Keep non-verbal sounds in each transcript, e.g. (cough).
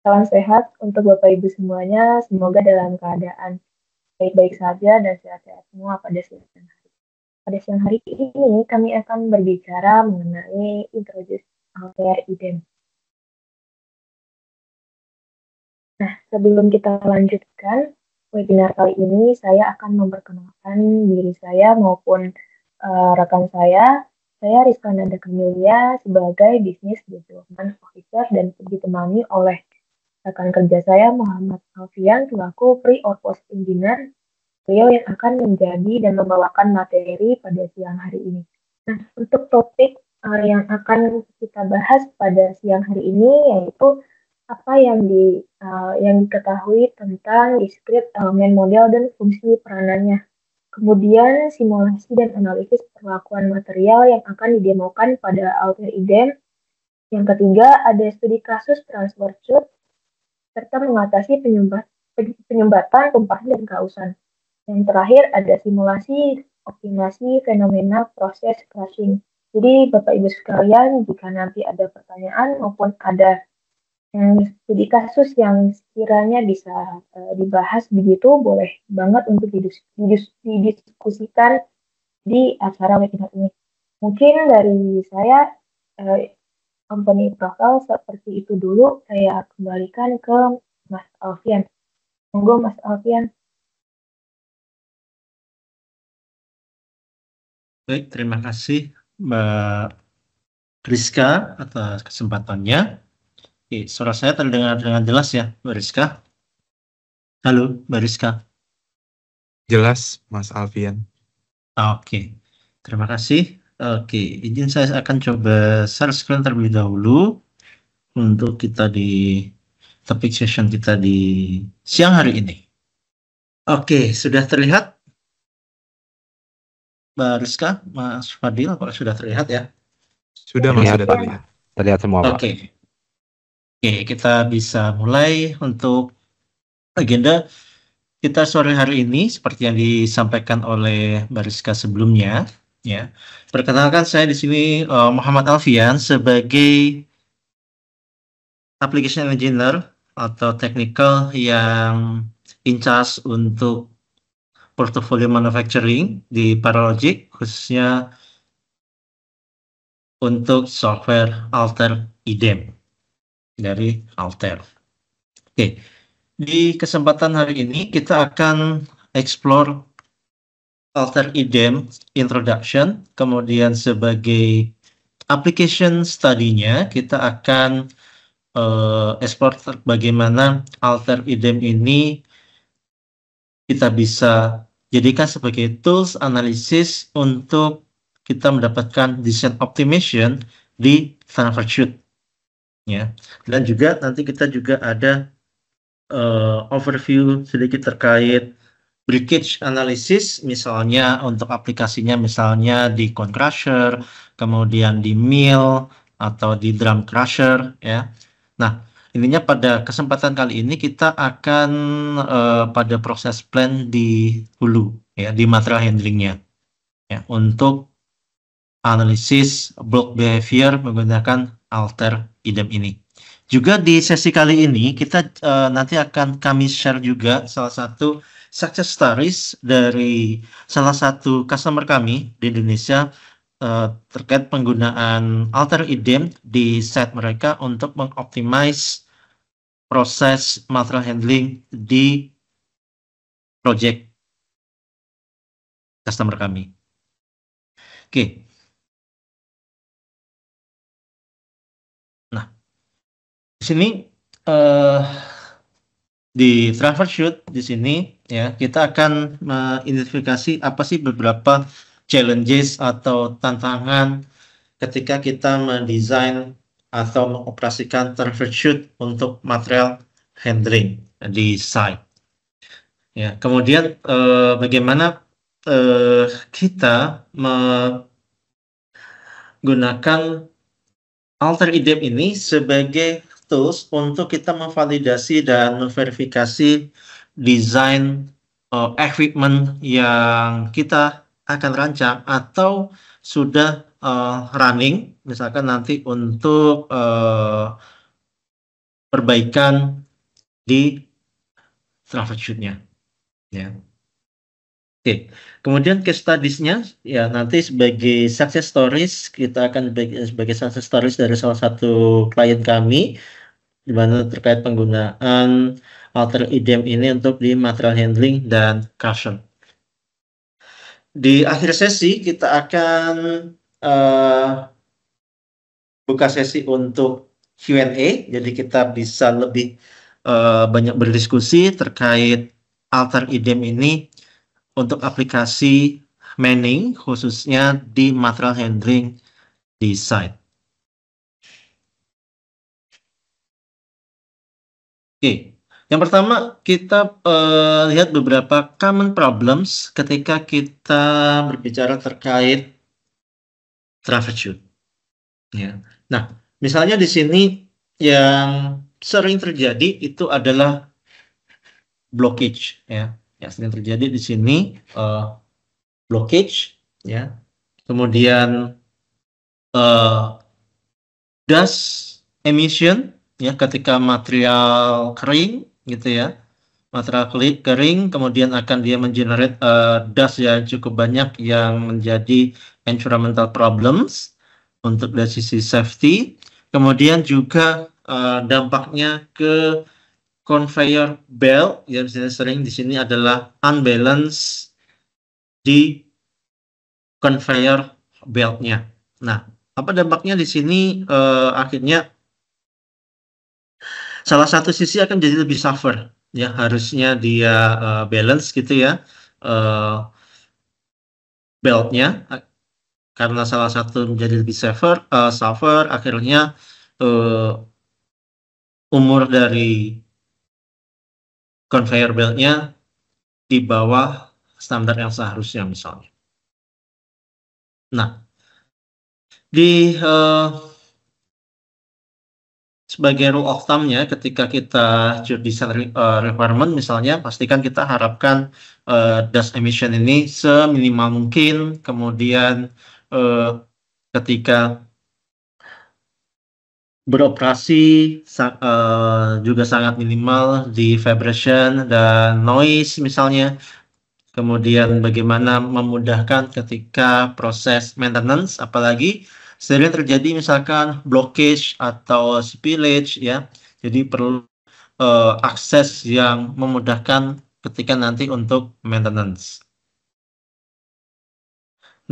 Salam sehat untuk Bapak Ibu semuanya. Semoga dalam keadaan baik-baik saja dan sehat-sehat semua pada siang hari. Pada siang hari ini kami akan berbicara mengenai introduce Alter Idem. Nah, sebelum kita lanjutkan webinar kali ini, saya akan memperkenalkan diri saya maupun uh, rekan saya. Saya Rizka Nanda Kamilia sebagai Business Development Officer dan ditemani oleh rekan kerja saya Muhammad Alfian selaku pre or post engineer beliau yang akan menjadi dan membawakan materi pada siang hari ini. Nah, untuk topik uh, yang akan kita bahas pada siang hari ini yaitu apa yang di uh, yang diketahui tentang discrete elemen eh, model dan fungsi peranannya. Kemudian simulasi dan analisis perlakuan material yang akan didemokan pada Alter IDEM. Yang ketiga ada studi kasus transfer truth serta mengatasi penyumbat, penyumbatan, tumpahan, dan kausan. Yang terakhir ada simulasi optimasi fenomena proses crashing. Jadi Bapak Ibu sekalian, jika nanti ada pertanyaan maupun ada yang studi kasus yang kiranya bisa e, dibahas begitu, boleh banget untuk didis didis didiskusikan di acara webinar ini. Mungkin dari saya e, company profile seperti itu dulu saya kembalikan ke Mas Alfian. Monggo Mas Alfian. Baik, terima kasih Mbak Rizka atas kesempatannya. Oke, suara saya terdengar dengan jelas ya, Mbak Rizka. Halo, Mbak Rizka. Jelas, Mas Alfian. Ah, oke, terima kasih. Oke, izin saya akan coba share screen terlebih dahulu untuk kita di topik session kita di siang hari ini. Oke, sudah terlihat? Mbak Rizka, Mas Fadil, kalau sudah terlihat ya? Sudah, Mas, sudah terlihat. Terlihat semua, Pak. Oke. Oke, kita bisa mulai untuk agenda kita sore hari ini seperti yang disampaikan oleh Mbak Rizka sebelumnya Ya, perkenalkan saya di sini uh, Muhammad Alfian sebagai application engineer atau technical yang in charge untuk portfolio manufacturing di Paralogic khususnya untuk software Alter IDEM dari Alter. Oke, di kesempatan hari ini kita akan explore alter idem introduction, kemudian sebagai application studinya kita akan uh, explore bagaimana alter idem ini kita bisa jadikan sebagai tools analisis untuk kita mendapatkan design optimization di transfer Shoot. Ya. Dan juga nanti kita juga ada uh, overview sedikit terkait breakage analysis misalnya untuk aplikasinya misalnya di cone crusher, kemudian di mill atau di drum crusher ya. Nah, intinya pada kesempatan kali ini kita akan uh, pada proses plan di hulu ya di material handlingnya ya untuk analisis block behavior menggunakan alter idem ini. Juga di sesi kali ini kita uh, nanti akan kami share juga salah satu success stories dari salah satu customer kami di Indonesia uh, terkait penggunaan alter idem di site mereka untuk mengoptimize proses material handling di project customer kami. Oke. Okay. Nah, di sini uh, di transfer shoot di sini ya kita akan mengidentifikasi apa sih beberapa challenges atau tantangan ketika kita mendesain atau mengoperasikan transfer shoot untuk material handling di site. Ya, kemudian eh, bagaimana eh, kita menggunakan alter idem ini sebagai tools untuk kita memvalidasi dan memverifikasi desain uh, equipment yang kita akan rancang atau sudah uh, running misalkan nanti untuk uh, perbaikan di troubleshootnya ya oke kemudian case studiesnya ya nanti sebagai success stories kita akan sebagai success stories dari salah satu klien kami mana terkait penggunaan alter idem ini untuk di material handling dan cushion. Di akhir sesi kita akan uh, buka sesi untuk Q&A, jadi kita bisa lebih uh, banyak berdiskusi terkait alter idem ini untuk aplikasi manning khususnya di material handling di site. Oke, yang pertama kita uh, lihat beberapa common problems ketika kita berbicara terkait traffic shoot. Ya. Nah, misalnya di sini yang sering terjadi itu adalah blockage, ya. Yang sering terjadi di sini uh, blockage, ya. Kemudian uh, eh, dust emission ya ketika material kering gitu ya material kering kemudian akan dia mengenerate uh, dust ya cukup banyak yang menjadi environmental problems untuk dari sisi safety kemudian juga uh, dampaknya ke conveyor belt yang sering di sini adalah unbalance di conveyor beltnya nah apa dampaknya di sini uh, akhirnya salah satu sisi akan jadi lebih suffer ya harusnya dia uh, balance gitu ya uh, beltnya karena salah satu menjadi lebih suffer uh, suffer akhirnya uh, umur dari conveyor beltnya di bawah standar yang seharusnya misalnya. Nah, di uh, sebagai rule of thumb-nya ketika kita judicial uh, requirement misalnya pastikan kita harapkan uh, dust emission ini seminimal mungkin kemudian uh, ketika beroperasi sa uh, juga sangat minimal di vibration dan noise misalnya kemudian bagaimana memudahkan ketika proses maintenance apalagi Sering terjadi misalkan blockage atau spillage ya. Jadi perlu uh, akses yang memudahkan ketika nanti untuk maintenance.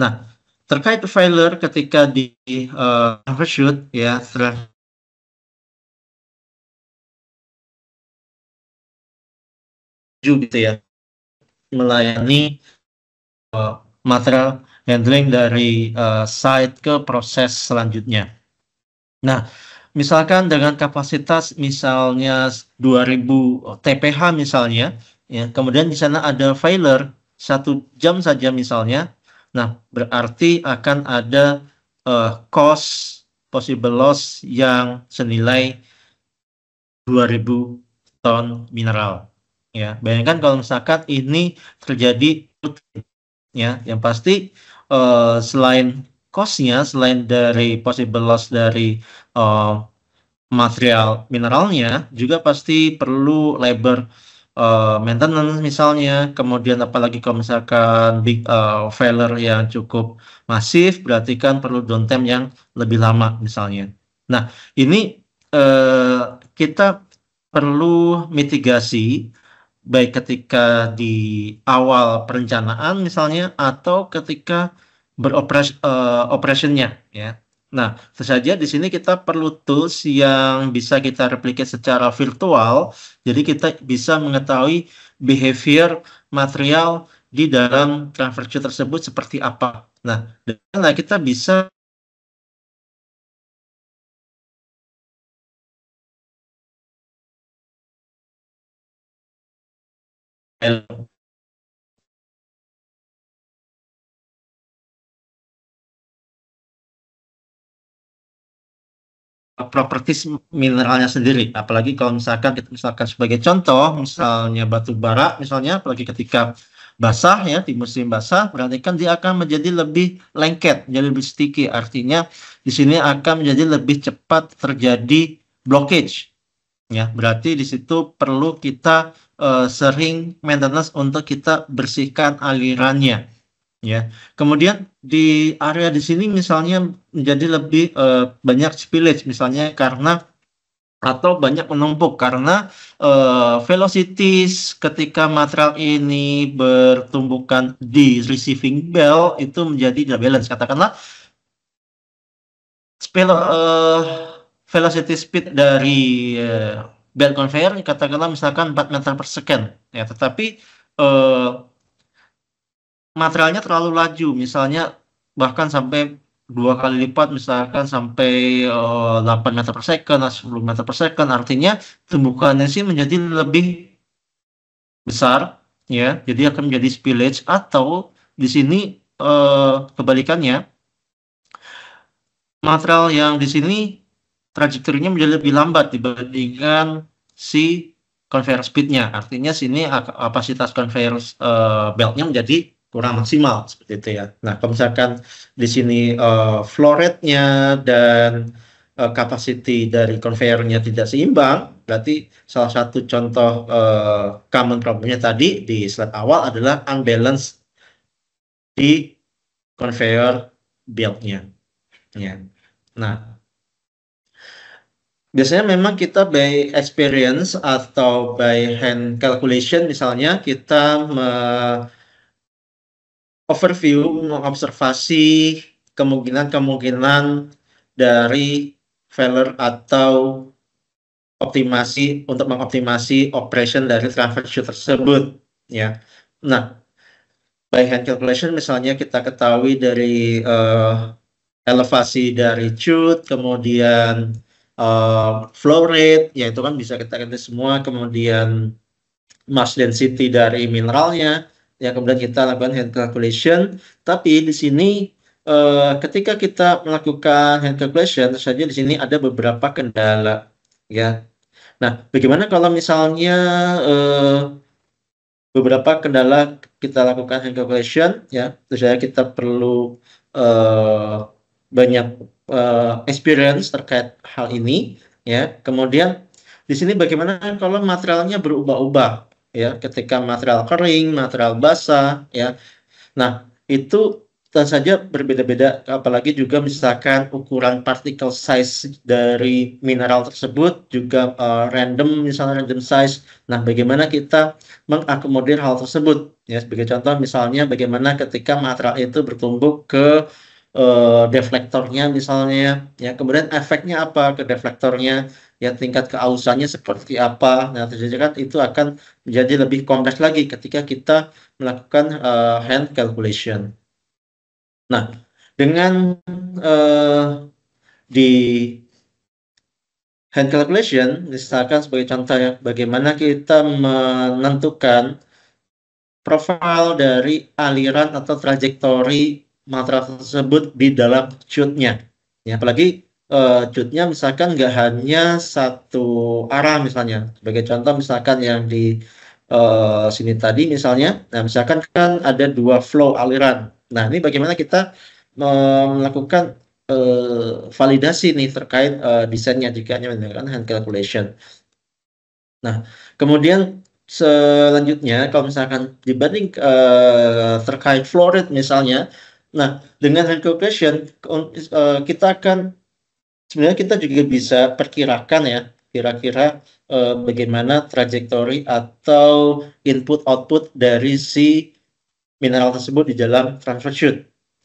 Nah, terkait failure ketika di uh, overshoot ya setelah gitu ya melayani uh, material handling dari uh, site ke proses selanjutnya. Nah, misalkan dengan kapasitas misalnya 2000 TPH misalnya, ya, kemudian di sana ada failure satu jam saja misalnya, nah berarti akan ada uh, cost possible loss yang senilai 2000 ton mineral. Ya, bayangkan kalau misalkan ini terjadi ya, yang pasti uh, selain costnya, selain dari possible loss dari uh, material mineralnya, juga pasti perlu labor uh, maintenance misalnya. Kemudian apalagi kalau misalkan big uh, failure yang cukup masif, berarti kan perlu downtime yang lebih lama misalnya. Nah ini uh, kita perlu mitigasi baik ketika di awal perencanaan misalnya atau ketika beroperasinya eh, uh, operationnya ya. Nah, tentu di sini kita perlu tools yang bisa kita replikasi secara virtual. Jadi kita bisa mengetahui behavior material di dalam transfer tersebut seperti apa. Nah, karena kita bisa Properti mineralnya sendiri. Apalagi kalau misalkan kita misalkan sebagai contoh, misalnya batu bara, misalnya apalagi ketika basah ya di musim basah, berarti kan dia akan menjadi lebih lengket, jadi lebih sticky. Artinya di sini akan menjadi lebih cepat terjadi blockage ya berarti di situ perlu kita uh, sering maintenance untuk kita bersihkan alirannya ya kemudian di area di sini misalnya menjadi lebih uh, banyak spillage misalnya karena atau banyak menumpuk karena uh, velocities ketika material ini bertumbukan di receiving bell itu menjadi tidak balance katakanlah spill uh, velocity speed dari uh, belt conveyor katakanlah misalkan 4 meter per second ya tetapi uh, materialnya terlalu laju misalnya bahkan sampai dua kali lipat misalkan sampai uh, eh, 8 meter per second atau 10 meter per second artinya tumbukannya sih menjadi lebih besar ya jadi akan menjadi spillage atau di sini uh, kebalikannya material yang di sini trajektorinya menjadi lebih lambat dibandingkan si conveyor speednya. Artinya sini kapasitas conveyor uh, beltnya menjadi kurang maksimal seperti itu ya. Nah, kalau misalkan di sini uh, flow rate-nya dan uh, capacity dari conveyor-nya tidak seimbang, berarti salah satu contoh uh, common problemnya tadi di slide awal adalah unbalance di conveyor belt-nya. Ya. Nah, Biasanya memang kita by experience atau by hand calculation misalnya kita me overview mengobservasi kemungkinan-kemungkinan dari failure atau optimasi untuk mengoptimasi operation dari transfer tersebut ya. Nah, by hand calculation misalnya kita ketahui dari uh, elevasi dari shoot kemudian uh, flow rate ya itu kan bisa kita ganti semua kemudian mass density dari mineralnya ya kemudian kita lakukan hand calculation tapi di sini uh, ketika kita melakukan hand calculation saja di sini ada beberapa kendala ya nah bagaimana kalau misalnya uh, beberapa kendala kita lakukan hand calculation ya misalnya kita perlu uh, banyak uh, experience terkait hal ini ya kemudian di sini bagaimana kalau materialnya berubah-ubah ya ketika material kering material basah ya nah itu tentu saja berbeda-beda apalagi juga misalkan ukuran particle size dari mineral tersebut juga uh, random misalnya random size nah bagaimana kita mengakomodir hal tersebut ya sebagai contoh misalnya bagaimana ketika material itu bertumbuh ke Eh, deflektornya misalnya ya. ya kemudian efeknya apa ke deflektornya ya tingkat keausannya seperti apa nah terjadi kan itu akan menjadi lebih kompleks lagi ketika kita melakukan uh, hand calculation nah dengan uh, di hand calculation misalkan sebagai contoh ya bagaimana kita menentukan profil dari aliran atau trajektori material tersebut di dalam cutnya, Ya, apalagi uh, misalkan nggak hanya satu arah misalnya. Sebagai contoh misalkan yang di uh, sini tadi misalnya, nah misalkan kan ada dua flow aliran. Nah ini bagaimana kita uh, melakukan uh, validasi nih terkait uh, desainnya jika hanya menggunakan hand calculation. Nah kemudian selanjutnya kalau misalkan dibanding uh, terkait flow rate misalnya Nah, dengan hand calculation eh, kita akan sebenarnya kita juga bisa perkirakan ya kira-kira uh, bagaimana trajektori atau input output dari si mineral tersebut di dalam transfer shoot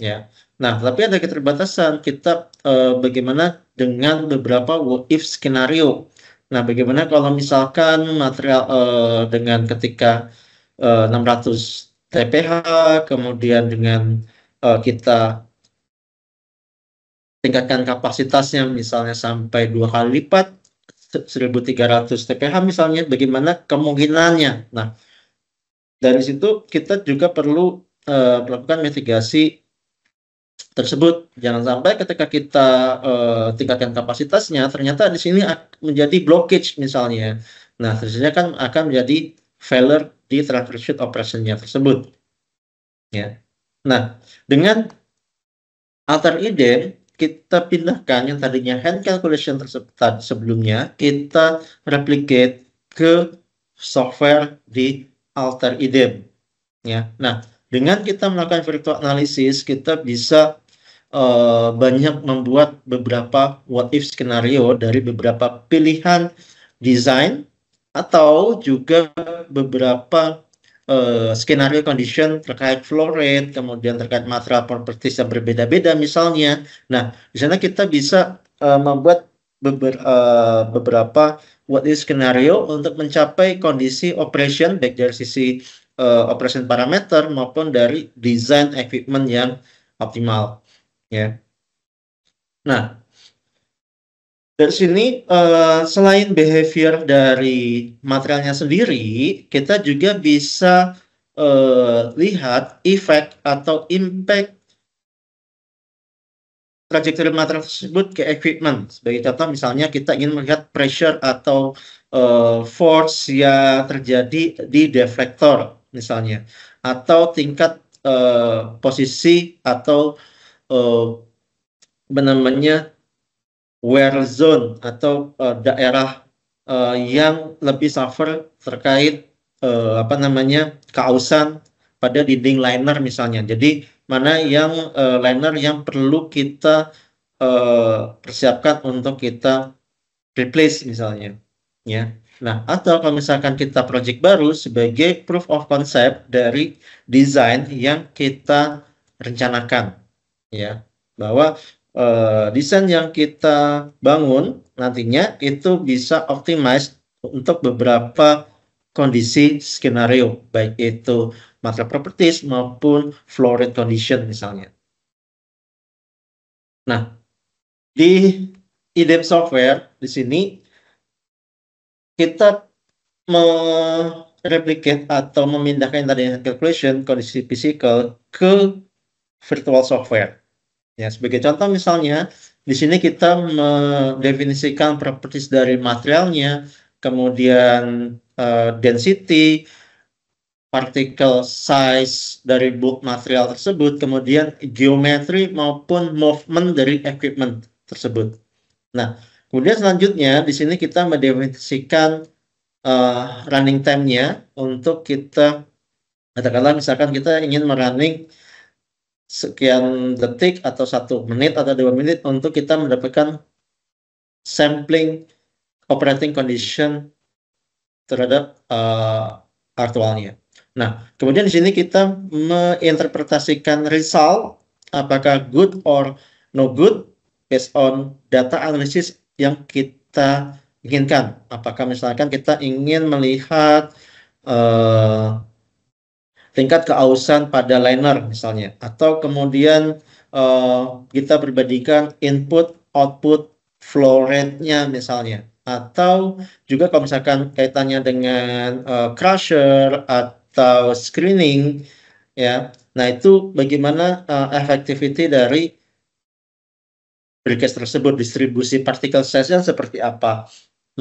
ya. Nah, tapi ada keterbatasan kita uh, bagaimana dengan beberapa what if skenario. Nah, bagaimana kalau misalkan material uh, dengan ketika uh, 600 TPH kemudian dengan uh, kita tingkatkan kapasitasnya misalnya sampai dua kali lipat 1300 TPH misalnya bagaimana kemungkinannya nah dari situ kita juga perlu uh, melakukan mitigasi tersebut jangan sampai ketika kita uh, tingkatkan kapasitasnya ternyata di sini menjadi blockage misalnya nah terusnya kan akan menjadi failure di transfer sheet operationnya tersebut ya Nah, dengan alter ide kita pindahkan yang tadinya hand calculation tersebut sebelumnya kita replicate ke software di alter idem ya nah dengan kita melakukan virtual analysis kita bisa uh, banyak membuat beberapa what if skenario dari beberapa pilihan desain atau juga beberapa uh, skenario condition terkait flow rate, kemudian terkait material properties yang berbeda-beda misalnya. Nah, di sana kita bisa uh, membuat beber, uh, beberapa what is skenario untuk mencapai kondisi operation baik dari sisi uh, operation parameter maupun dari desain equipment yang optimal. Ya. Yeah. Nah, dari sini uh, selain behavior dari materialnya sendiri, kita juga bisa uh, lihat efek atau impact trajektori material tersebut ke equipment. Sebagai contoh misalnya kita ingin melihat pressure atau uh, force yang terjadi di deflektor misalnya atau tingkat uh, posisi atau uh, namanya wear zone atau uh, daerah uh, yang lebih suffer terkait uh, apa namanya kausan pada dinding liner misalnya. Jadi mana yang uh, liner yang perlu kita uh, persiapkan untuk kita replace misalnya, ya. Nah, atau kalau misalkan kita project baru sebagai proof of concept dari desain yang kita rencanakan, ya, bahwa Eh, desain yang kita bangun nantinya itu bisa optimize untuk beberapa kondisi skenario baik itu material properties maupun floor rate condition misalnya. Nah, di IDEM software di sini kita mereplicate atau memindahkan yang tadi calculation kondisi physical ke virtual software. Ya, sebagai contoh misalnya, di sini kita mendefinisikan properties dari materialnya, kemudian uh, density, particle size dari bulk material tersebut, kemudian geometri maupun movement dari equipment tersebut. Nah, kemudian selanjutnya di sini kita mendefinisikan uh, running time-nya untuk kita katakanlah misalkan kita ingin merunning sekian detik atau satu menit atau dua menit untuk kita mendapatkan sampling operating condition terhadap uh, eh, aktualnya. Nah, kemudian di sini kita menginterpretasikan result apakah good or no good based on data analysis yang kita inginkan. Apakah misalkan kita ingin melihat eh, tingkat keausan pada liner misalnya atau kemudian uh, kita perbandingkan input output flow rate-nya misalnya atau juga kalau misalkan kaitannya dengan uh, crusher atau screening ya nah itu bagaimana uh, eh, efektiviti dari berikut tersebut distribusi partikel size-nya seperti apa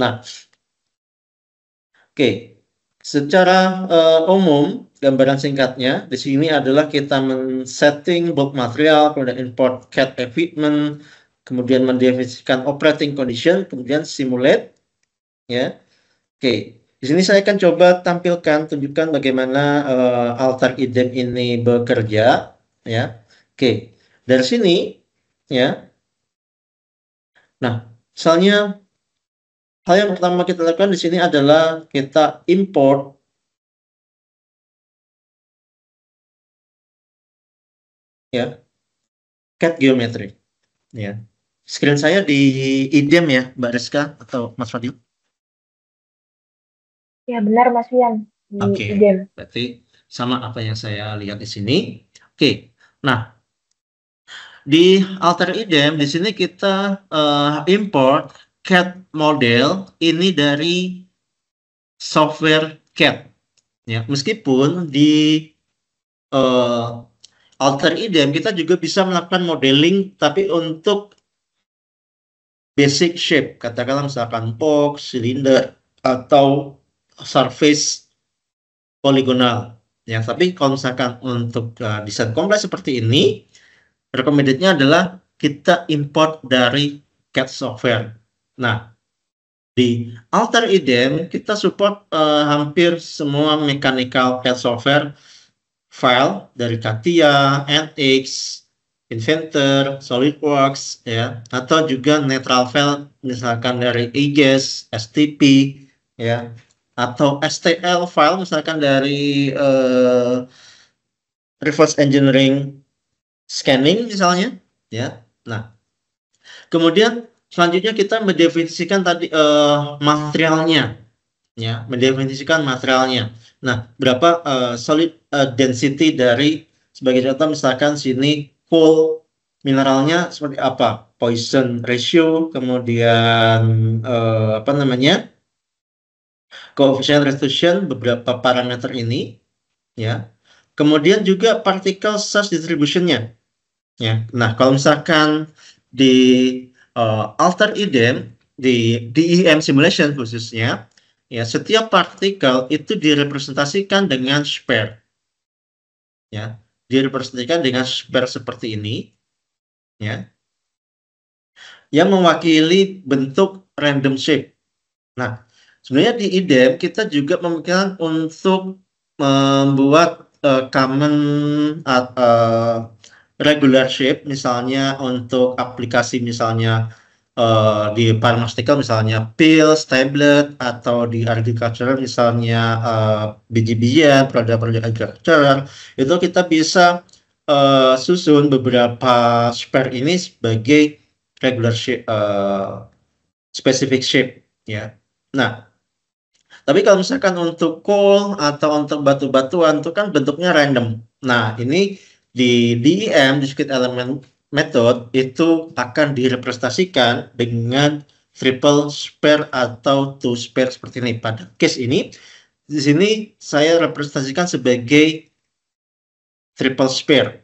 nah oke okay. secara uh, umum gambaran singkatnya di sini adalah kita men-setting bulk material, kemudian import CAD equipment, kemudian mendefinisikan operating condition, kemudian simulate ya. Oke. Okay. Di sini saya akan coba tampilkan tunjukkan bagaimana uh, altar idem ini bekerja ya. Oke. Dari sini ya. Nah, misalnya hal yang pertama kita lakukan di sini adalah kita import ya cat geometry ya screen saya di idem ya Mbak Reska atau Mas Fadil ya benar Mas Fian di okay. idem berarti sama apa yang saya lihat di sini oke okay. nah di alter idem di sini kita uh, import cat model ini dari software cat. ya meskipun di uh, alter idem kita juga bisa melakukan modeling tapi untuk basic shape katakanlah misalkan box, silinder atau surface poligonal ya tapi kalau misalkan untuk uh, desain kompleks seperti ini recommendednya adalah kita import dari CAD software nah di alter idem kita support uh, hampir semua mechanical CAD software file dari Katia, NX, Inventor, SolidWorks, ya, atau juga netral file misalkan dari IGES, STP, ya, atau STL file misalkan dari uh, reverse engineering scanning misalnya, ya. Nah, kemudian selanjutnya kita mendefinisikan tadi uh, materialnya, ya mendefinisikan materialnya. Nah, berapa uh, solid uh, density dari sebagai contoh misalkan sini coal mineralnya seperti apa? Poison ratio, kemudian uh, apa namanya? coefficient restitution beberapa parameter ini ya. Kemudian juga particle size distributionnya Ya. Nah, kalau misalkan di uh, alter idem di DEM simulation khususnya ya setiap partikel itu direpresentasikan dengan spare ya direpresentasikan dengan spare seperti ini ya yang mewakili bentuk random shape nah sebenarnya di IDEM kita juga memikirkan untuk membuat uh, common uh, uh, regular shape misalnya untuk aplikasi misalnya uh, di pharmaceutical misalnya pil, tablet, atau di agriculture misalnya uh, eh, biji-bijian, produk-produk agriculture, itu kita bisa uh, susun beberapa spare ini sebagai regular shape, uh, specific shape ya. Nah, tapi kalau misalkan untuk coal atau untuk batu-batuan itu kan bentuknya random. Nah, ini di DEM, discrete element method itu akan direpresentasikan dengan triple spare atau two spare seperti ini. Pada case ini, di sini saya representasikan sebagai triple spare.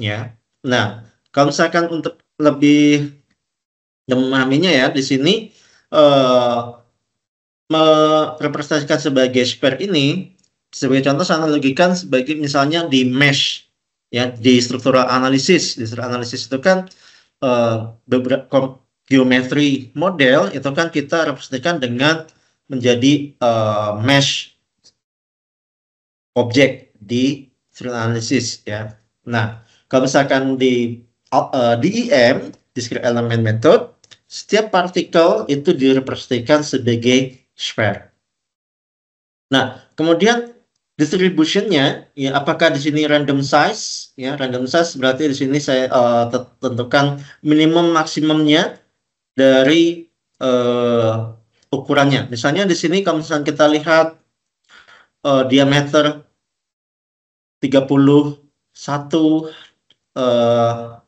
Ya. Nah, kalau misalkan untuk lebih memahaminya ya, di sini uh, merepresentasikan sebagai spare ini sebagai contoh saya analogikan sebagai misalnya di mesh ya di struktural analisis, di struktural analisis itu kan uh, beberapa geometri model itu kan kita representasikan dengan menjadi uh, mesh objek di struktural analisis. ya nah kalau misalkan di uh, eh, DEM discrete element method setiap partikel itu direpresentasikan sebagai sphere nah kemudian distributionnya ya apakah di sini random size ya random size berarti di sini saya uh, tentukan minimum maksimumnya dari uh, ukurannya misalnya di sini kalau misalnya kita lihat uh, diameter 31 uh,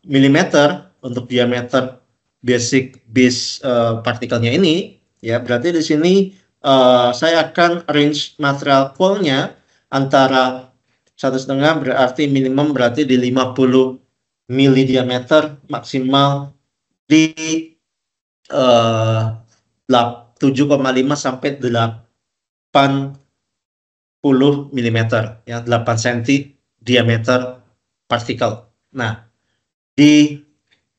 mm untuk diameter basic base uh, partikelnya ini ya berarti di sini uh, saya akan range material coilnya antara satu setengah berarti minimum berarti di 50 mili diameter maksimal di eh, uh, 7,5 sampai 80 mm ya 8 cm diameter partikel. Nah, di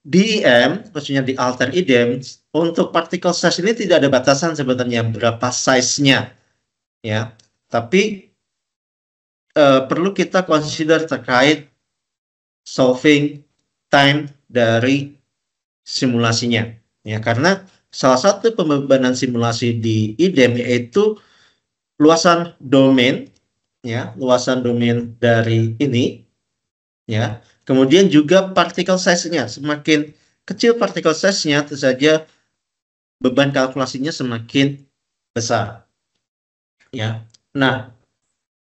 DEM maksudnya di alter idem untuk partikel size ini tidak ada batasan sebenarnya berapa size-nya ya. Tapi Eh, perlu kita consider terkait solving time dari simulasinya ya karena salah satu pembebanan simulasi di IDEM yaitu luasan domain ya luasan domain dari ini ya kemudian juga partikel size-nya semakin kecil partikel size-nya tentu saja beban kalkulasinya semakin besar ya nah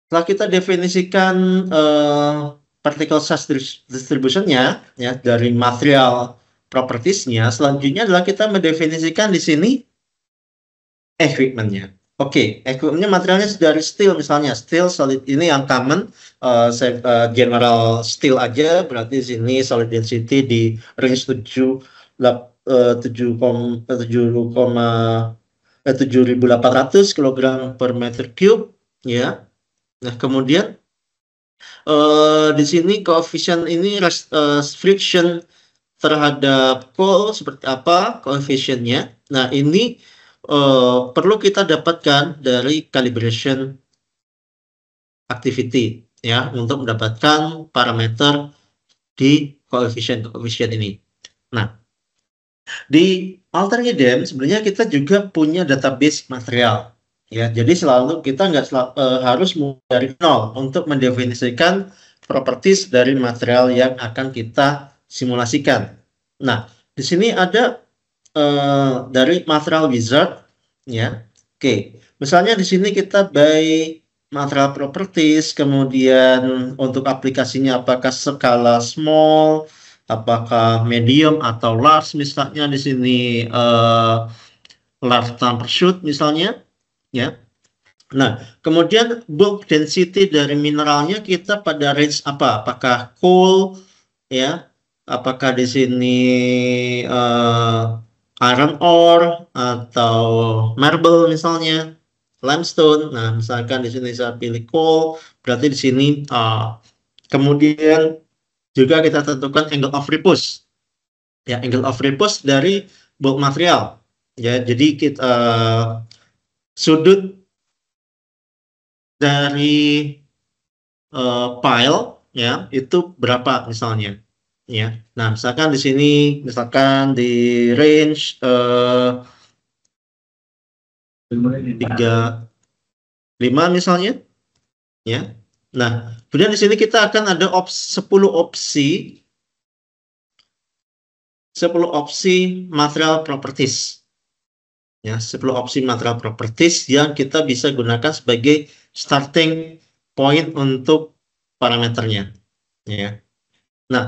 setelah kita definisikan uh, particle size distribution-nya ya dari material propertiesnya selanjutnya adalah kita mendefinisikan di sini equipment-nya. Oke, okay, equipment-nya materialnya dari steel misalnya. Steel solid ini yang common uh, saya, uh, general steel aja berarti di sini solid density di range 7 7,7 7.800 kg per meter cube ya Nah, kemudian uh, di sini koefisien ini rest, uh, eh, friction terhadap coal seperti apa koefisiennya. Nah, ini uh, perlu kita dapatkan dari calibration activity ya untuk mendapatkan parameter di koefisien koefisien ini. Nah, di Alternate sebenarnya kita juga punya database material Ya, jadi selalu kita nggak eh, harus mulai dari nol untuk mendefinisikan properties dari material yang akan kita simulasikan. Nah, di sini ada uh, dari material wizard, ya. Oke, misalnya di sini kita by material properties, kemudian untuk aplikasinya apakah skala small, apakah medium atau large misalnya di sini uh, large time misalnya ya. Nah, kemudian bulk density dari mineralnya kita pada range apa? Apakah coal ya? Apakah di sini uh, iron ore atau marble misalnya, limestone. Nah, misalkan di sini saya pilih coal, berarti di sini uh, kemudian juga kita tentukan angle of repose. Ya, angle of repose dari bulk material. Ya, jadi kita uh, sudut dari uh, file ya itu berapa misalnya ya nah misalkan di sini misalkan di range uh, 3 5 misalnya ya nah kemudian di sini kita akan ada sepuluh 10 opsi 10 opsi material properties ya 10 opsi material properties yang kita bisa gunakan sebagai starting point untuk parameternya ya. Nah,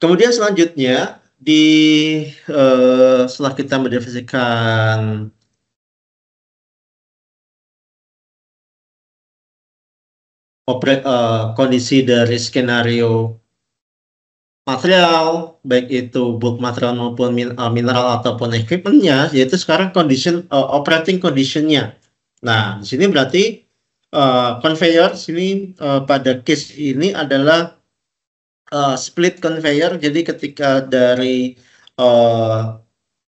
kemudian selanjutnya di uh, setelah kita mendefinisikan operate, uh, kondisi dari skenario material baik itu book material maupun min uh, mineral ataupun equipmentnya yaitu sekarang condition uh, operating conditionnya nah di sini berarti uh, conveyor sini uh, pada case ini adalah uh, split conveyor jadi ketika dari uh,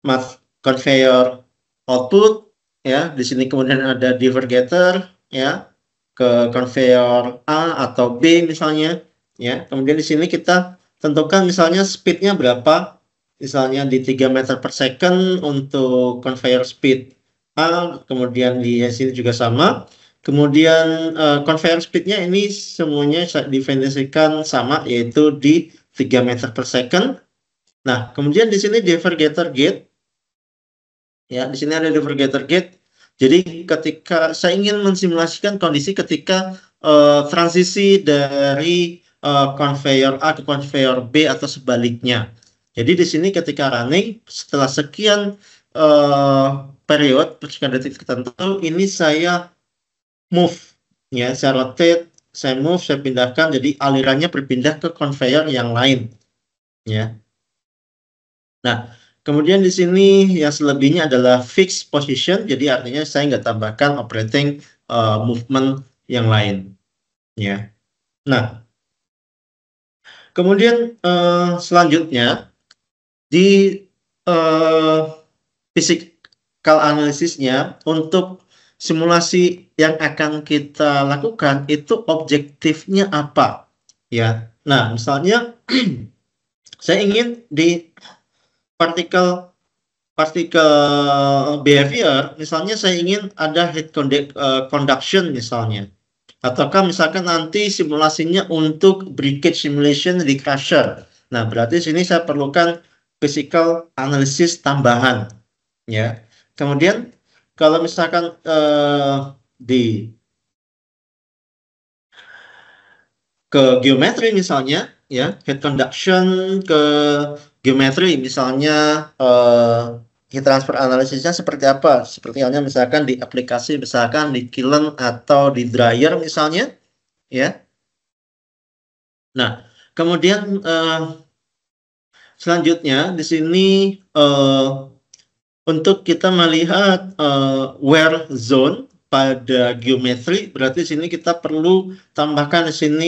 mat conveyor output ya di sini kemudian ada divergator ya ke conveyor A atau B misalnya ya kemudian di sini kita tentukan misalnya speednya berapa misalnya di 3 meter per second untuk conveyor speed A kemudian di sini juga sama kemudian uh, conveyor speednya ini semuanya didefinisikan sama yaitu di 3 meter per second nah kemudian di sini divergator gate ya di sini ada divergator gate jadi ketika saya ingin mensimulasikan kondisi ketika uh, transisi dari uh, conveyor A ke conveyor B atau sebaliknya. Jadi di sini ketika running setelah sekian uh, period sekian detik tertentu ini saya move ya saya rotate saya move saya pindahkan jadi alirannya berpindah ke conveyor yang lain ya nah kemudian di sini yang selebihnya adalah fixed position jadi artinya saya nggak tambahkan operating uh, movement yang lain ya nah Kemudian uh, selanjutnya di uh, physical analisisnya untuk simulasi yang akan kita lakukan itu objektifnya apa ya nah misalnya (clears throat) saya ingin di partikel partikel behavior misalnya saya ingin ada heat eh, conduction misalnya Ataukah misalkan nanti simulasinya untuk breakage simulation di crusher. Nah, berarti sini saya perlukan physical analysis tambahan. ya. Kemudian, kalau misalkan uh, di ke geometri misalnya, ya, head conduction ke geometri misalnya uh, heat transfer analisisnya seperti apa? Seperti halnya misalkan di aplikasi misalkan di kiln atau di dryer misalnya, ya. Nah, kemudian uh, selanjutnya di sini uh, untuk kita melihat uh, wear zone pada geometri, berarti di sini kita perlu tambahkan di sini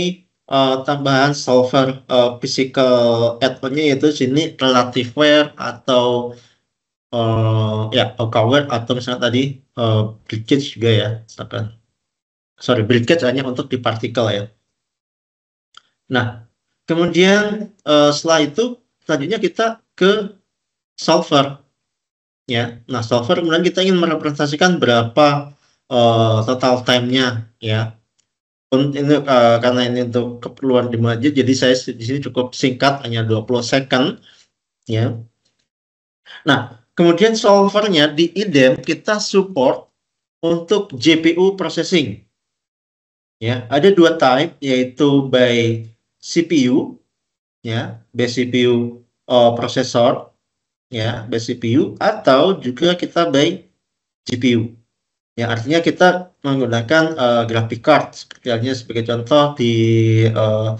uh, tambahan solver uh, physical add-onnya yaitu sini relative wear atau uh, ya cover atau misalnya tadi uh, eh, breakage juga ya misalkan sorry breakage hanya untuk di partikel ya nah kemudian uh, setelah itu selanjutnya kita ke solver ya nah solver kemudian kita ingin merepresentasikan berapa uh, total time-nya ya untuk uh, karena ini untuk keperluan di masjid jadi saya di sini cukup singkat hanya 20 second ya nah Kemudian solvernya di idem kita support untuk GPU processing. Ya, ada dua type yaitu by CPU ya, by CPU uh, eh, processor ya, by CPU atau juga kita by GPU. Ya, artinya kita menggunakan uh, graphic card seperti sebagai contoh di uh,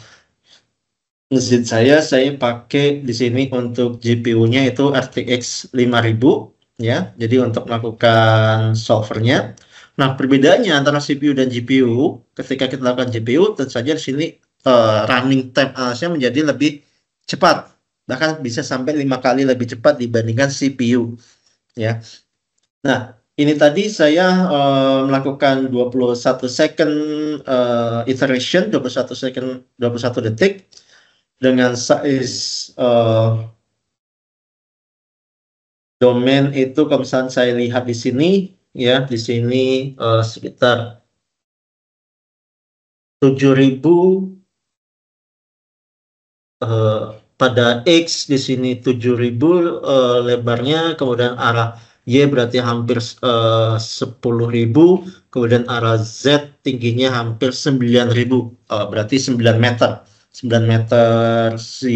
mesin saya saya pakai di sini untuk GPU-nya itu RTX 5000 ya. Jadi untuk melakukan solvernya. Nah, perbedaannya antara CPU dan GPU ketika kita lakukan GPU tentu saja di sini uh, running time analysis menjadi lebih cepat. Bahkan bisa sampai lima kali lebih cepat dibandingkan CPU ya. Nah, ini tadi saya uh, melakukan 21 second uh, iteration 21 second 21 detik dengan size uh, domain itu kalau misalnya saya lihat di sini ya di sini uh, sekitar 7000 uh, eh, pada X di sini 7000 uh, lebarnya kemudian arah Y berarti hampir uh, 10.000 kemudian arah Z tingginya hampir 9000 uh, berarti 9 meter 9 meter si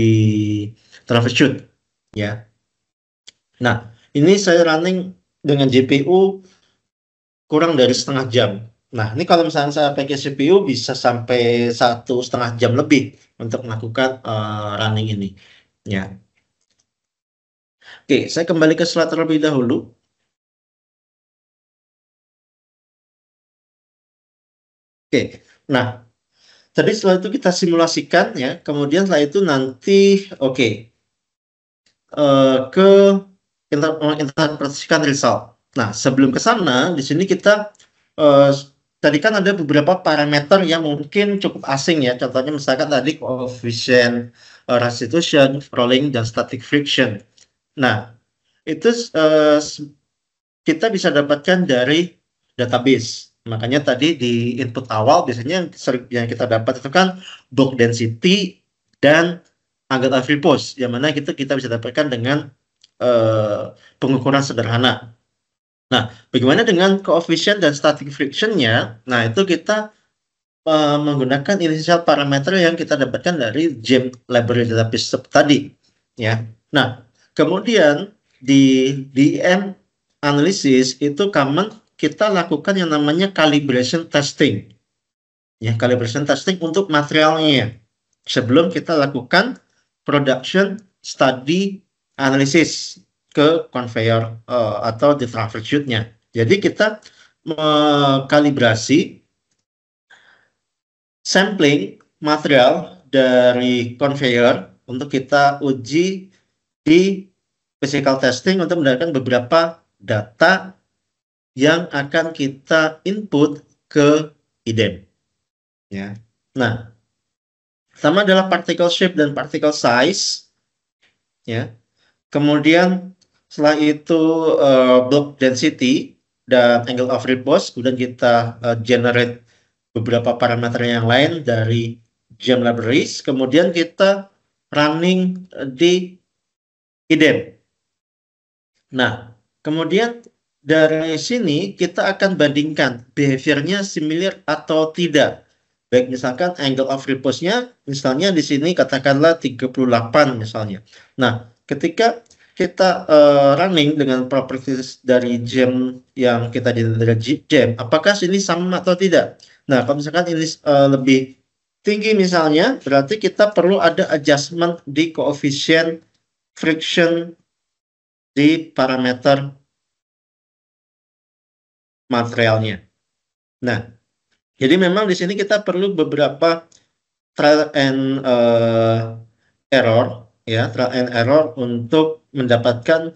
Travis Shoot ya. Nah, ini saya running dengan GPU kurang dari setengah jam. Nah, ini kalau misalnya saya pakai CPU bisa sampai satu setengah jam lebih untuk melakukan uh, running ini. Ya. Oke, saya kembali ke slide terlebih dahulu. Oke, nah jadi setelah itu kita simulasikan ya, kemudian setelah itu nanti oke okay, uh, eh, ke inter interpretasikan result. Nah sebelum ke sana di sini kita uh, tadi kan ada beberapa parameter yang mungkin cukup asing ya, contohnya misalkan tadi coefficient eh, restitution, rolling dan static friction. Nah itu uh, kita bisa dapatkan dari database. Makanya tadi di input awal biasanya yang, sering, yang kita dapat itu kan bulk density dan angka adipose yang mana itu kita bisa dapatkan dengan uh, pengukuran sederhana. Nah, bagaimana dengan coefficient dan static frictionnya? Nah, itu kita uh, menggunakan inisial parameter yang kita dapatkan dari jam library database tadi, ya. Nah, kemudian di DM analysis itu common kita lakukan yang namanya calibration testing. Ya, calibration testing untuk materialnya ya. sebelum kita lakukan production study analysis ke conveyor uh, atau di transfer chute-nya. Jadi kita mengkalibrasi sampling material dari conveyor untuk kita uji di physical testing untuk mendapatkan beberapa data yang akan kita input ke idem. Ya. Nah, sama adalah particle shape dan particle size. Ya. Kemudian setelah itu uh, block density dan angle of repose, kemudian kita uh, generate beberapa parameter yang lain dari jam libraries, kemudian kita running di idem. Nah, kemudian dari sini kita akan bandingkan behaviornya similar atau tidak. Baik misalkan angle of repose-nya misalnya di sini katakanlah 38 misalnya. Nah, ketika kita uh, running dengan properties dari jam yang kita dari jam, apakah ini sama atau tidak? Nah, kalau misalkan ini uh, lebih tinggi misalnya, berarti kita perlu ada adjustment di koefisien friction di parameter materialnya. Nah, jadi memang di sini kita perlu beberapa trial and uh, error ya, trial and error untuk mendapatkan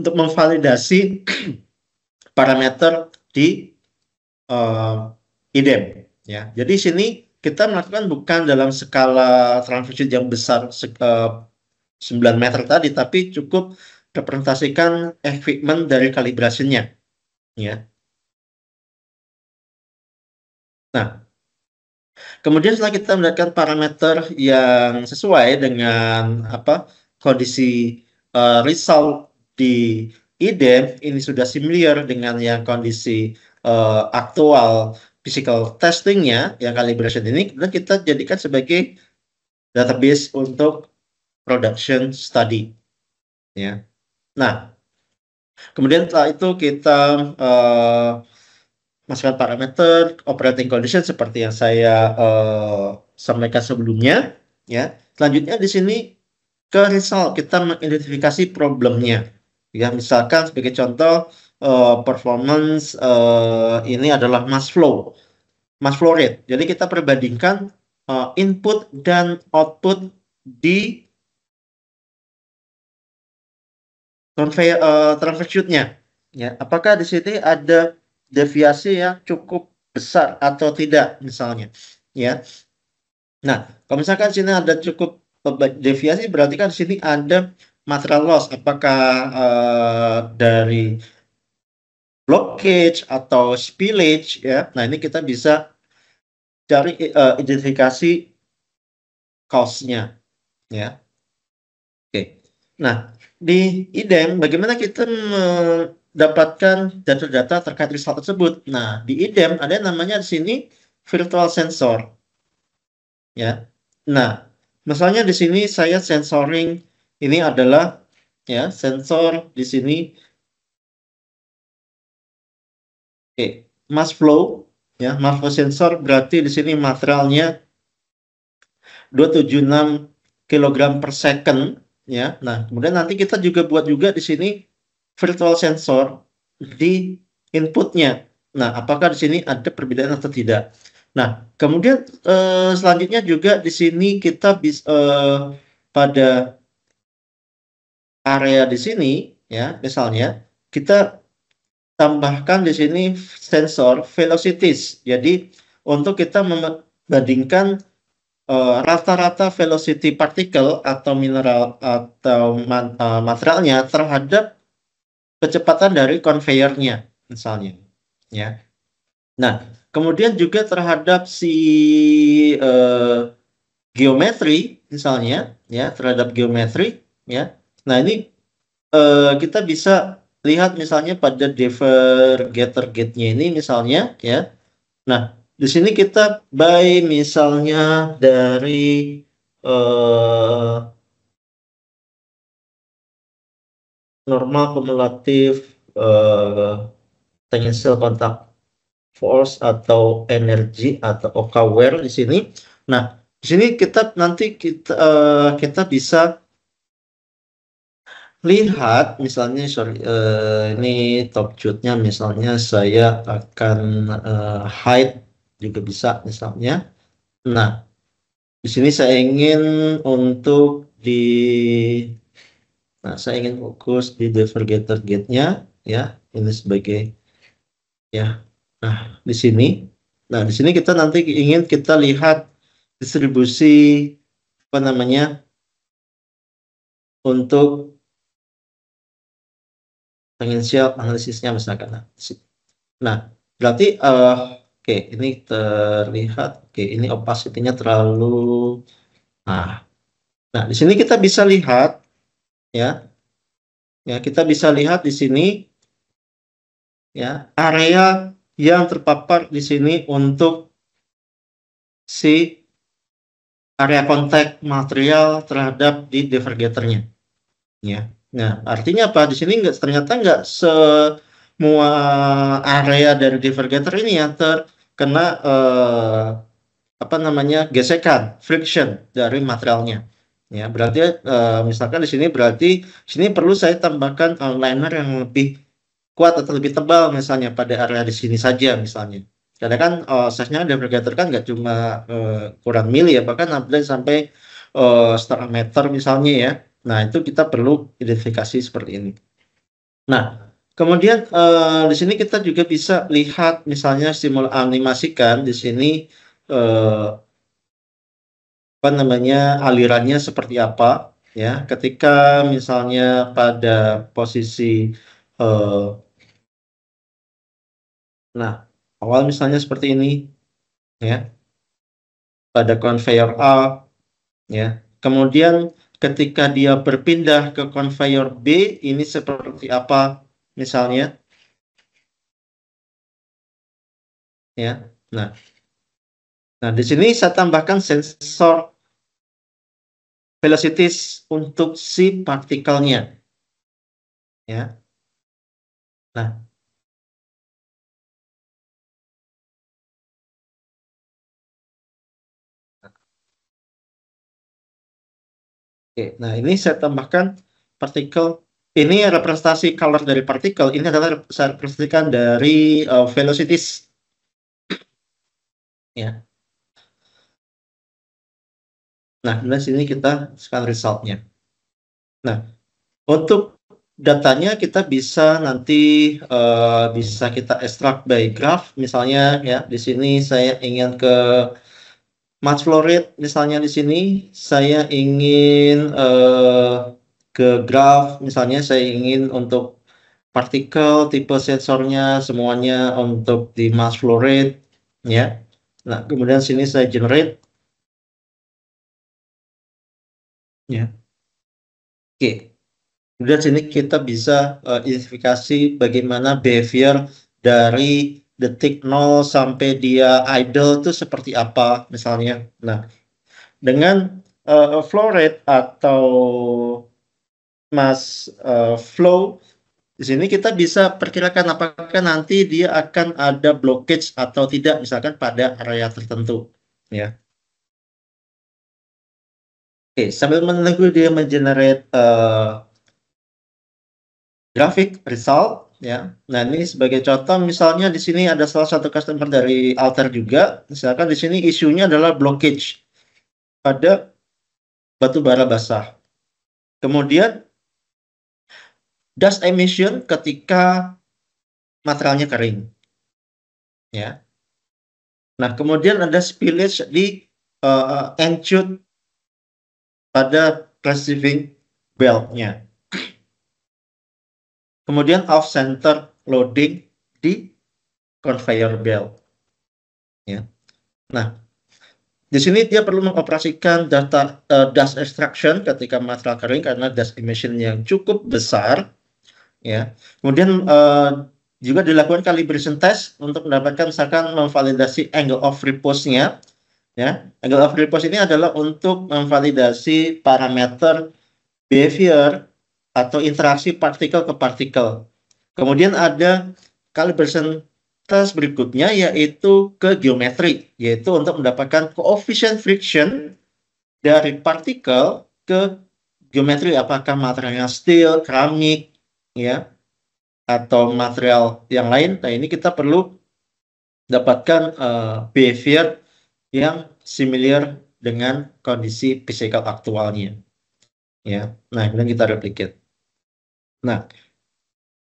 untuk memvalidasi (clears throat) parameter di uh, idem ya. Jadi sini kita melakukan bukan dalam skala transfusion yang besar uh, eh, 9 meter tadi tapi cukup representasikan equipment dari kalibrasinya ya. Nah, kemudian setelah kita mendapatkan parameter yang sesuai dengan apa kondisi uh, result di idem ini sudah similar dengan yang kondisi uh, aktual physical testingnya yang calibration ini dan kita jadikan sebagai database untuk production study ya nah Kemudian setelah itu kita uh, masukkan parameter operating condition seperti yang saya uh, sampaikan sebelumnya. Ya, selanjutnya di sini ke result kita mengidentifikasi problemnya. Ya, misalkan sebagai contoh uh, performance uh, ini adalah mass flow, mass flow rate. Jadi kita perbandingkan uh, input dan output di survei uh, nya ya apakah di sini ada deviasi yang cukup besar atau tidak misalnya ya nah kalau misalkan sini ada cukup deviasi berarti kan sini ada material loss apakah uh, dari blockage atau spillage ya nah ini kita bisa cari uh, identifikasi cost nya ya oke nah di IDEM bagaimana kita mendapatkan data-data terkait riset tersebut. Nah, di IDEM ada yang namanya di sini virtual sensor. Ya. Nah, misalnya di sini saya sensoring ini adalah ya sensor di sini Oke, mass flow ya, mass flow sensor berarti di sini materialnya 276 kg per second ya. Nah, kemudian nanti kita juga buat juga di sini virtual sensor di inputnya. Nah, apakah di sini ada perbedaan atau tidak? Nah, kemudian eh, selanjutnya juga di sini kita bisa eh, pada area di sini ya, misalnya kita tambahkan di sini sensor velocities. Jadi untuk kita membandingkan Eh, rata-rata uh, velocity partikel atau mineral atau man, uh, materialnya terhadap kecepatan dari konveyornya misalnya ya nah kemudian juga terhadap si uh, geometri misalnya ya terhadap geometri ya nah ini uh, kita bisa lihat misalnya pada divergator gate-nya ini misalnya ya nah di sini kita buy misalnya dari uh, normal kumulatif uh, eh, tensile kontak force atau energi atau okawer di sini. Nah, di sini kita nanti kita uh, kita bisa lihat misalnya sorry uh, ini top shootnya misalnya saya akan uh, hide juga bisa misalnya. Hmm. Nah, di sini saya ingin untuk di nah saya ingin fokus di divergator gate-nya ya, ini sebagai ya. Nah, di sini nah di sini kita nanti ingin kita lihat distribusi apa namanya untuk financial analisisnya misalkan. Nah, nah berarti uh, Oke, ini terlihat. Oke, ini opacity-nya terlalu nah. Nah, di sini kita bisa lihat ya. Ya, kita bisa lihat di sini ya, area yang terpapar di sini untuk si area kontak material terhadap di divergeternya, Ya. Nah, artinya apa? Di sini enggak ternyata enggak semua area dari divergator ini yang ter kena uh, apa namanya gesekan, friction dari materialnya. Ya, berarti uh, misalkan di sini berarti sini perlu saya tambahkan eh, liner yang lebih kuat atau lebih tebal misalnya pada area di sini saja misalnya. Karena kan uh, size-nya navigator kan nggak cuma uh, kurang mili ya, bahkan sampai sampai uh, setengah meter misalnya ya. Nah, itu kita perlu identifikasi seperti ini. Nah, Kemudian eh, di sini kita juga bisa lihat misalnya stimul animasikan di sini eh, apa namanya alirannya seperti apa ya ketika misalnya pada posisi eh, nah awal misalnya seperti ini ya pada conveyor A ya kemudian ketika dia berpindah ke conveyor B ini seperti apa misalnya ya nah nah di sini saya tambahkan sensor velocities untuk si partikelnya ya nah Oke, nah ini saya tambahkan partikel ini representasi color dari partikel ini adalah representasikan dari uh, velocities ya nah di sini kita scan resultnya nah untuk datanya kita bisa nanti uh, bisa kita ekstrak by graph misalnya ya di sini saya ingin ke match flow rate misalnya di sini saya ingin uh, ke graf misalnya saya ingin untuk partikel tipe sensornya semuanya untuk di mass flow rate ya nah kemudian sini saya generate ya oke kemudian sini kita bisa uh, identifikasi bagaimana behavior dari detik nol sampai dia idle itu seperti apa misalnya. Nah, dengan uh, flow rate atau Mas uh, Flow, di sini kita bisa perkirakan apakah nanti dia akan ada blockage atau tidak misalkan pada area tertentu, ya. Oke, sambil menunggu dia mengenerate uh, eh, grafik result, ya. Nah ini sebagai contoh misalnya di sini ada salah satu customer dari Alter juga, misalkan di sini isunya adalah blockage pada batu bara basah. Kemudian dust emission ketika materialnya kering. Ya. Nah, kemudian ada spillage di uh, eh, anchor pada receiving beltnya. Kemudian off center loading di conveyor belt. Ya. Nah, di sini dia perlu mengoperasikan data uh, dust extraction ketika material kering karena dust emission yang cukup besar ya. Kemudian uh, juga dilakukan calibration test untuk mendapatkan misalkan memvalidasi angle of repose-nya. Ya, angle of repose ini adalah untuk memvalidasi parameter behavior atau interaksi partikel ke partikel. Kemudian ada calibration test berikutnya yaitu ke geometri, yaitu untuk mendapatkan coefficient friction dari partikel ke geometri apakah materialnya steel, keramik, ya atau material yang lain. Nah ini kita perlu dapatkan uh, behavior yang similar dengan kondisi physical aktualnya. Ya, nah kemudian kita replicate. Nah,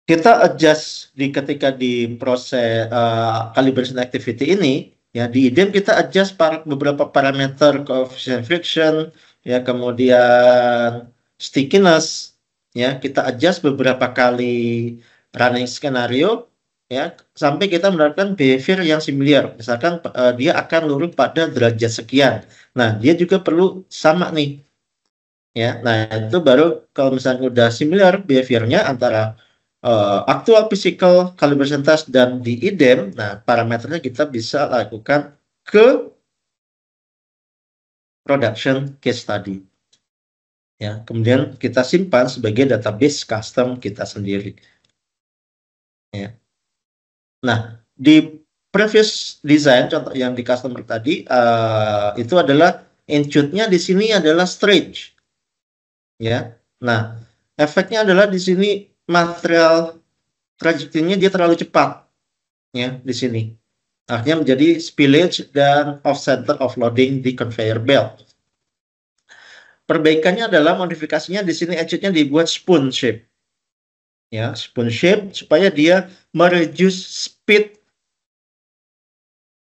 kita adjust di ketika di proses uh, calibration activity ini, ya di idem kita adjust par beberapa parameter coefficient friction, ya kemudian stickiness, ya kita adjust beberapa kali running skenario ya sampai kita mendapatkan behavior yang similar misalkan uh, dia akan lurus pada derajat sekian nah dia juga perlu sama nih ya nah itu baru kalau misalnya udah similar behaviornya antara uh, actual physical calibration test dan di idem nah parameternya kita bisa lakukan ke production case study ya kemudian kita simpan sebagai database custom kita sendiri ya nah di previous design contoh yang di customer tadi uh, itu adalah inputnya di sini adalah stretch ya nah efeknya adalah di sini material trajectory-nya dia terlalu cepat ya di sini akhirnya menjadi spillage dan off center of loading di conveyor belt Perbaikannya adalah modifikasinya di sini edge-nya dibuat spoon shape. Ya, spoon shape supaya dia mereduce speed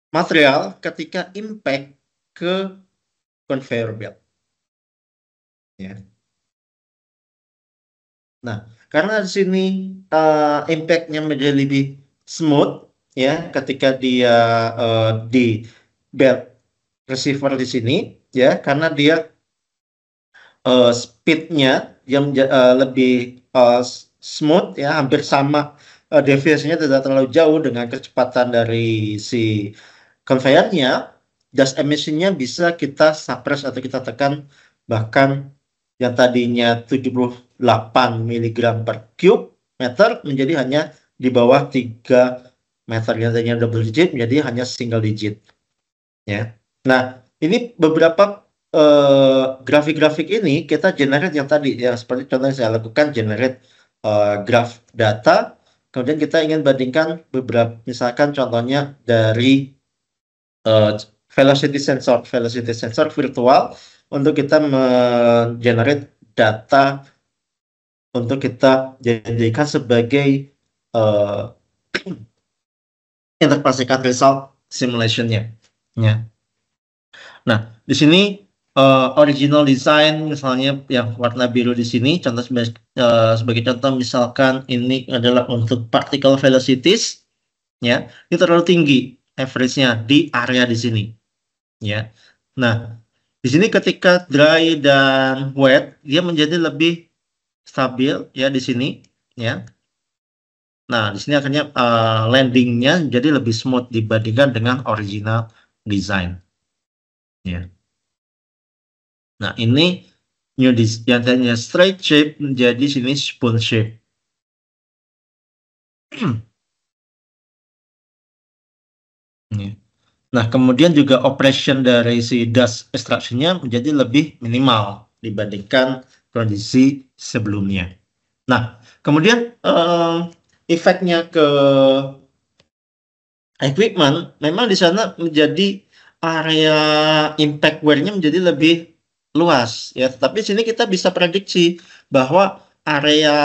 material ketika impact ke conveyor belt. Ya. Nah, karena di sini uh, impactnya menjadi lebih smooth ya ketika dia uh, di belt receiver di sini ya karena dia Eh, speednya yang uh, lebih uh, smooth ya hampir sama uh, deviasinya tidak terlalu jauh dengan kecepatan dari si conveyornya dust emissionnya bisa kita suppress atau kita tekan bahkan yang tadinya 78 mg per cube meter menjadi hanya di bawah 3 meter yang tadinya double digit menjadi hanya single digit ya nah ini beberapa Eh, grafik-grafik uh, ini kita generate yang tadi yang seperti contohnya saya lakukan generate uh, graph data kemudian kita ingin bandingkan beberapa misalkan contohnya dari uh, velocity sensor velocity sensor virtual untuk kita generate data untuk kita jadikan sebagai uh, (clears throat) interpretasikan result simulationnya ya nah di sini uh, original design misalnya yang warna biru di sini contoh sebagai, uh, eh, sebagai contoh misalkan ini adalah untuk particle velocities ya ini terlalu tinggi average-nya di area di sini ya nah di sini ketika dry dan wet dia menjadi lebih stabil ya di sini ya nah di sini akhirnya uh, landingnya jadi lebih smooth dibandingkan dengan original design ya yeah. Nah ini new yang tadinya straight shape menjadi sini spoon shape. (clears throat) Nah, kemudian juga operation dari si dust extraction menjadi lebih minimal dibandingkan kondisi sebelumnya. Nah, kemudian uh, efeknya ke equipment memang di sana menjadi area impact wear-nya menjadi lebih luas ya tetapi sini kita bisa prediksi bahwa area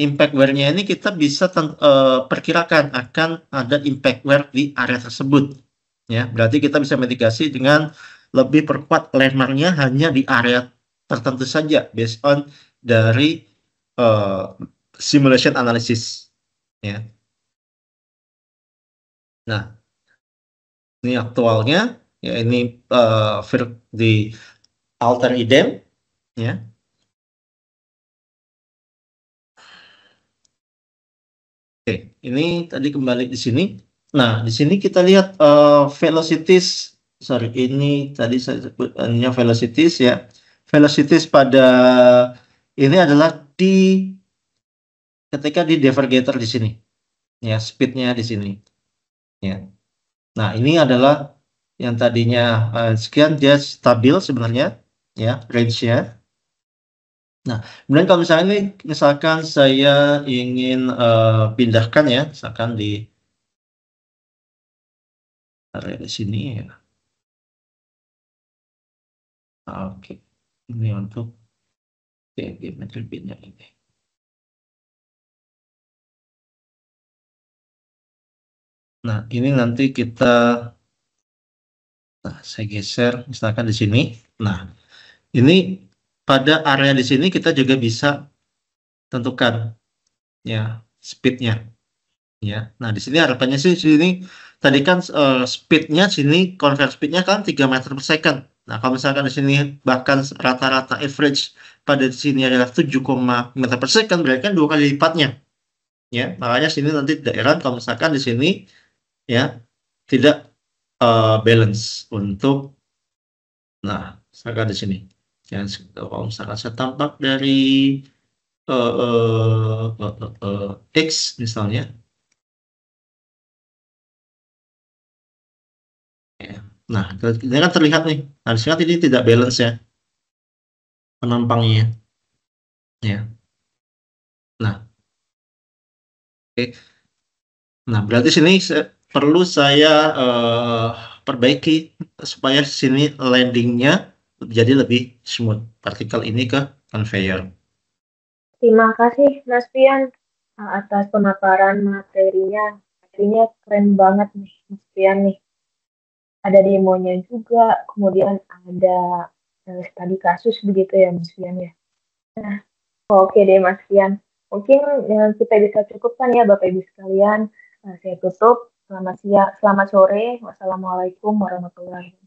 impact wear-nya ini kita bisa uh, perkirakan akan ada impact wear di area tersebut ya berarti kita bisa mitigasi dengan lebih perkuat lemarnya hanya di area tertentu saja based on dari uh, simulation analysis ya nah ini aktualnya ya ini uh, di alter idem ya oke ini tadi kembali di sini nah di sini kita lihat uh, velocities sorry ini tadi saya sebutnya velocities ya velocities pada ini adalah di ketika di divergator di sini ya speednya di sini ya nah ini adalah yang tadinya uh, sekian dia stabil sebenarnya ya range ya Nah, kemudian kalau misalnya ini, misalkan saya ingin uh, pindahkan ya, misalkan di area di sini ya. Ah, oke, ini untuk oke, geometri pinnya ini. Nah, ini nanti kita, nah, saya geser misalkan di sini. Nah, ini pada area di sini kita juga bisa tentukan ya speednya ya nah di sini harapannya sih di sini tadi kan uh, speednya sini convert speednya kan 3 meter per second nah kalau misalkan di sini bahkan rata-rata average pada di sini adalah 7, meter per second berarti kan dua kali lipatnya ya makanya sini nanti daerah kalau misalkan di sini ya tidak uh, balance untuk nah misalkan di sini ya kalau misalkan saya tampak dari uh, uh, uh, uh, uh, X misalnya ya. nah ini kan terlihat nih harusnya nah, ini tidak balance ya penampangnya ya nah oke nah berarti sini perlu saya uh, perbaiki supaya sini landingnya jadi lebih smooth partikel ini ke conveyor. Terima kasih Mas Pian atas pemaparan materinya. Materinya keren banget nih Mas Pian nih. Ada demonya juga, kemudian ada eh, studi kasus begitu ya Mas Pian ya. Nah, oke deh Mas Pian. Mungkin eh, kita bisa cukupkan ya Bapak Ibu sekalian. Nah, saya tutup. Selamat siang, selamat sore. Wassalamualaikum warahmatullahi